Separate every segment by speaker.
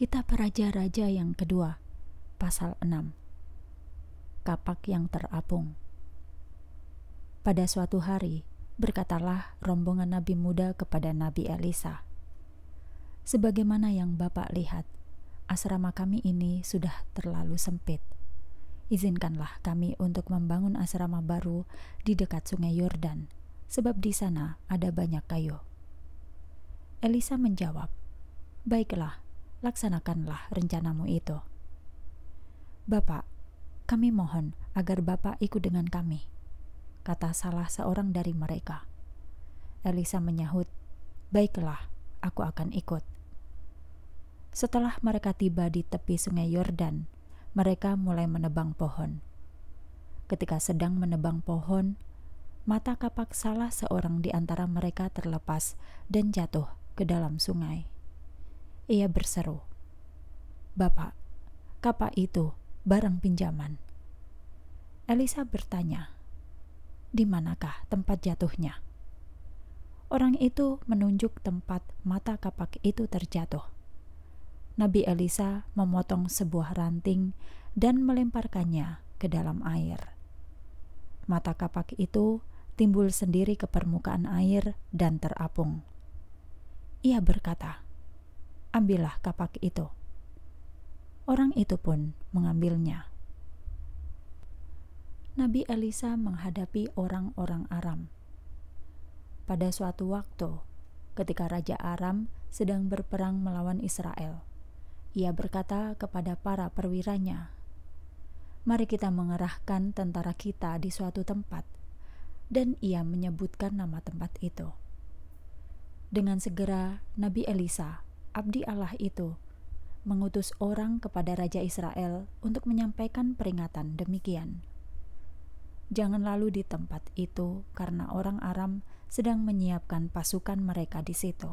Speaker 1: Kitab Raja-Raja yang kedua, pasal 6. Kapak yang terapung. Pada suatu hari, berkatalah rombongan nabi muda kepada Nabi Elisa. Sebagaimana yang Bapak lihat, asrama kami ini sudah terlalu sempit. Izinkanlah kami untuk membangun asrama baru di dekat Sungai Yordan, sebab di sana ada banyak kayu. Elisa menjawab, "Baiklah, laksanakanlah rencanamu itu. Bapak, kami mohon agar Bapak ikut dengan kami, kata salah seorang dari mereka. Elisa menyahut, baiklah, aku akan ikut. Setelah mereka tiba di tepi sungai Yordan, mereka mulai menebang pohon. Ketika sedang menebang pohon, mata kapak salah seorang di antara mereka terlepas dan jatuh ke dalam sungai. Ia berseru, "Bapak, kapak itu barang pinjaman." Elisa bertanya, "Di manakah tempat jatuhnya?" Orang itu menunjuk tempat mata kapak itu terjatuh. Nabi Elisa memotong sebuah ranting dan melemparkannya ke dalam air. Mata kapak itu timbul sendiri ke permukaan air dan terapung. Ia berkata, ambillah kapak itu. Orang itu pun mengambilnya. Nabi Elisa menghadapi orang-orang Aram. Pada suatu waktu, ketika Raja Aram sedang berperang melawan Israel, ia berkata kepada para perwiranya, "Mari kita mengerahkan tentara kita di suatu tempat." Dan ia menyebutkan nama tempat itu. Dengan segera, Nabi Elisa abdi Allah itu mengutus orang kepada Raja Israel untuk menyampaikan peringatan demikian. Jangan lalu di tempat itu karena orang Aram sedang menyiapkan pasukan mereka di situ.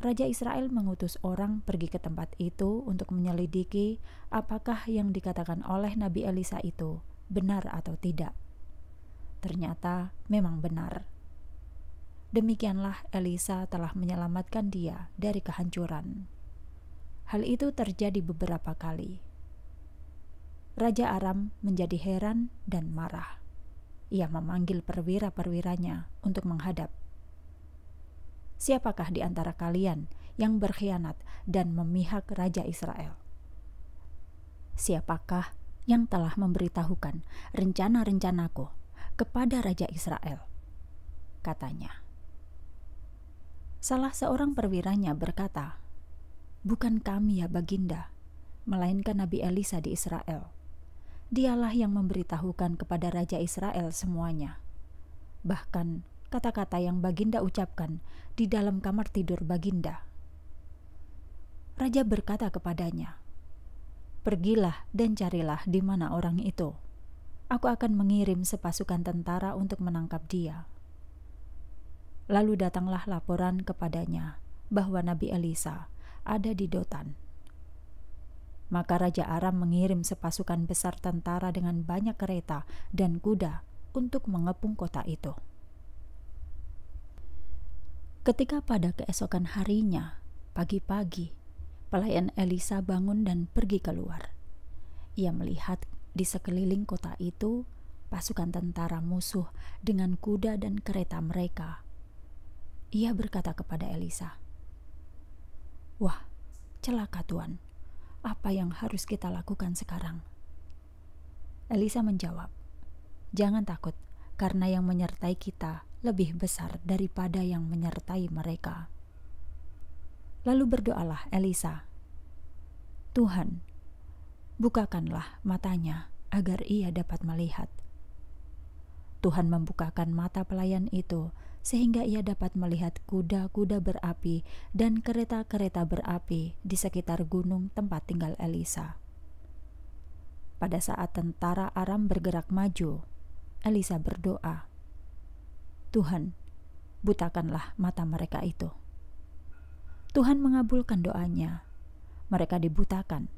Speaker 1: Raja Israel mengutus orang pergi ke tempat itu untuk menyelidiki apakah yang dikatakan oleh Nabi Elisa itu benar atau tidak. Ternyata memang benar. Demikianlah Elisa telah menyelamatkan dia dari kehancuran. Hal itu terjadi beberapa kali. Raja Aram menjadi heran dan marah. Ia memanggil perwira-perwiranya untuk menghadap. Siapakah di antara kalian yang berkhianat dan memihak Raja Israel? Siapakah yang telah memberitahukan rencana-rencanaku kepada Raja Israel? Katanya. Salah seorang perwiranya berkata, "Bukan kami ya Baginda, melainkan Nabi Elisa di Israel. Dialah yang memberitahukan kepada Raja Israel semuanya. Bahkan kata-kata yang Baginda ucapkan di dalam kamar tidur Baginda." Raja berkata kepadanya, "Pergilah dan carilah di mana orang itu. Aku akan mengirim sepasukan tentara untuk menangkap dia." Lalu datanglah laporan kepadanya bahwa Nabi Elisa ada di Dotan. Maka Raja Aram mengirim sepasukan besar tentara dengan banyak kereta dan kuda untuk mengepung kota itu. Ketika pada keesokan harinya, pagi-pagi, pelayan Elisa bangun dan pergi keluar. Ia melihat di sekeliling kota itu pasukan tentara musuh dengan kuda dan kereta mereka ia berkata kepada Elisa, "Wah, celaka Tuhan. Apa yang harus kita lakukan sekarang?" Elisa menjawab, "Jangan takut, karena yang menyertai kita lebih besar daripada yang menyertai mereka." Lalu berdoalah Elisa, "Tuhan, bukakanlah matanya agar ia dapat melihat." Tuhan membukakan mata pelayan itu, sehingga ia dapat melihat kuda-kuda berapi dan kereta-kereta berapi di sekitar gunung tempat tinggal Elisa. Pada saat tentara Aram bergerak maju, Elisa berdoa, "Tuhan, butakanlah mata mereka itu." Tuhan mengabulkan doanya. Mereka dibutakan.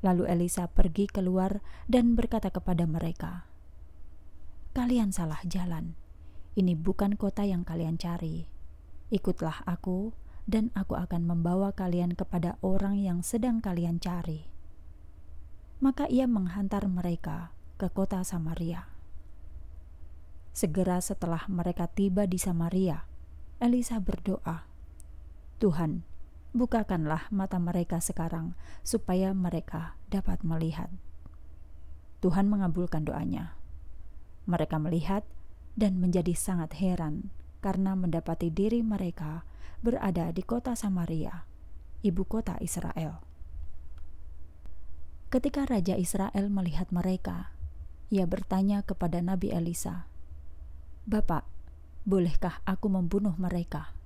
Speaker 1: Lalu Elisa pergi keluar dan berkata kepada mereka, kalian salah jalan. Ini bukan kota yang kalian cari. Ikutlah aku, dan aku akan membawa kalian kepada orang yang sedang kalian cari. Maka ia menghantar mereka ke kota Samaria. Segera setelah mereka tiba di Samaria, Elisa berdoa, "Tuhan, bukakanlah mata mereka sekarang supaya mereka dapat melihat." Tuhan mengabulkan doanya. Mereka melihat dan menjadi sangat heran karena mendapati diri mereka berada di kota Samaria, ibu kota Israel. Ketika raja Israel melihat mereka, ia bertanya kepada Nabi Elisa, "Bapak, bolehkah aku membunuh mereka?"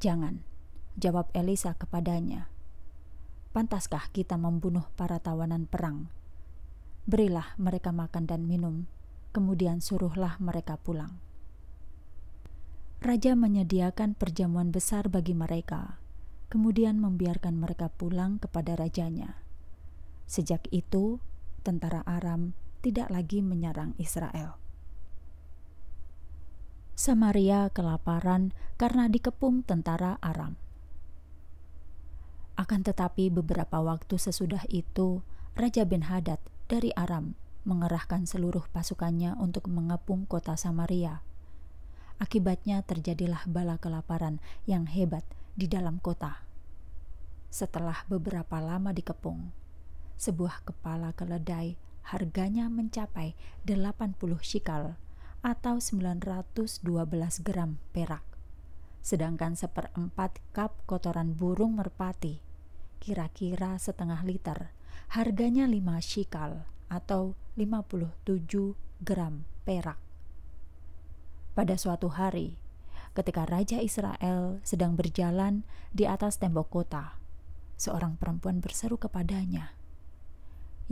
Speaker 1: "Jangan," jawab Elisa kepadanya. "Pantaskah kita membunuh para tawanan perang?" berilah mereka makan dan minum, kemudian suruhlah mereka pulang. Raja menyediakan perjamuan besar bagi mereka, kemudian membiarkan mereka pulang kepada rajanya. Sejak itu, tentara Aram tidak lagi menyerang Israel. Samaria kelaparan karena dikepung tentara Aram. Akan tetapi, beberapa waktu sesudah itu, Raja Ben Hadad dari Aram mengerahkan seluruh pasukannya untuk mengepung kota Samaria. Akibatnya terjadilah bala kelaparan yang hebat di dalam kota. Setelah beberapa lama dikepung, sebuah kepala keledai harganya mencapai 80 shikal atau 912 gram perak. Sedangkan seperempat kap kotoran burung merpati, kira-kira setengah liter, Harganya 5 shikal atau 57 gram perak. Pada suatu hari, ketika Raja Israel sedang berjalan di atas tembok kota, seorang perempuan berseru kepadanya,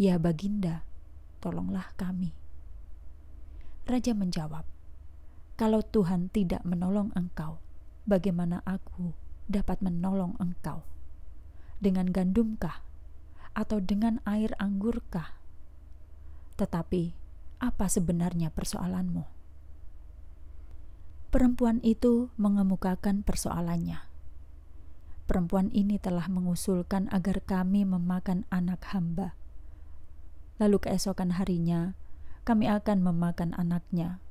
Speaker 1: "Ya Baginda, tolonglah kami." Raja menjawab, "Kalau Tuhan tidak menolong engkau, bagaimana aku dapat menolong engkau? Dengan gandumkah atau dengan air anggurkah? Tetapi, apa sebenarnya persoalanmu? Perempuan itu mengemukakan persoalannya. Perempuan ini telah mengusulkan agar kami memakan anak hamba. Lalu keesokan harinya, kami akan memakan anaknya.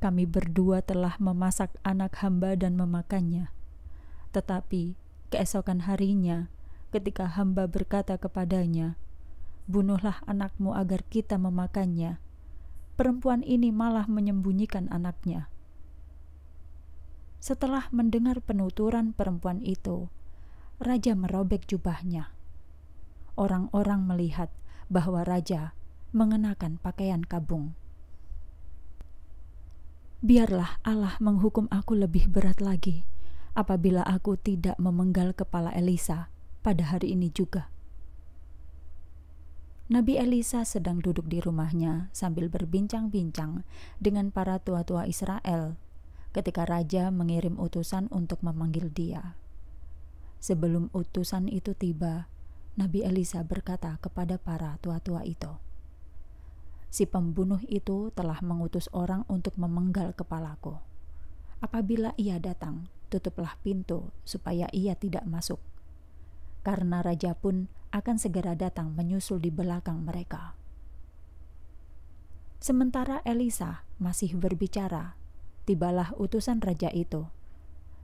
Speaker 1: Kami berdua telah memasak anak hamba dan memakannya. Tetapi keesokan harinya, ketika hamba berkata kepadanya, "Bunuhlah anakmu agar kita memakannya." Perempuan ini malah menyembunyikan anaknya. Setelah mendengar penuturan perempuan itu, raja merobek jubahnya. Orang-orang melihat bahwa raja mengenakan pakaian kabung. Biarlah Allah menghukum aku lebih berat lagi apabila aku tidak memenggal kepala Elisa pada hari ini juga. Nabi Elisa sedang duduk di rumahnya sambil berbincang-bincang dengan para tua-tua Israel ketika raja mengirim utusan untuk memanggil dia. Sebelum utusan itu tiba, Nabi Elisa berkata kepada para tua-tua itu, "Si pembunuh itu telah mengutus orang untuk memenggal kepalaku. Apabila ia datang, tutuplah pintu supaya ia tidak masuk." karena raja pun akan segera datang menyusul di belakang mereka. Sementara Elisa masih berbicara, tibalah utusan raja itu,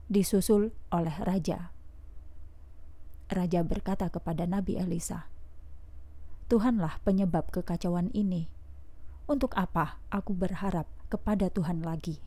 Speaker 1: disusul oleh raja. Raja berkata kepada Nabi Elisa, "Tuhanlah penyebab kekacauan ini. Untuk apa aku berharap kepada Tuhan lagi?"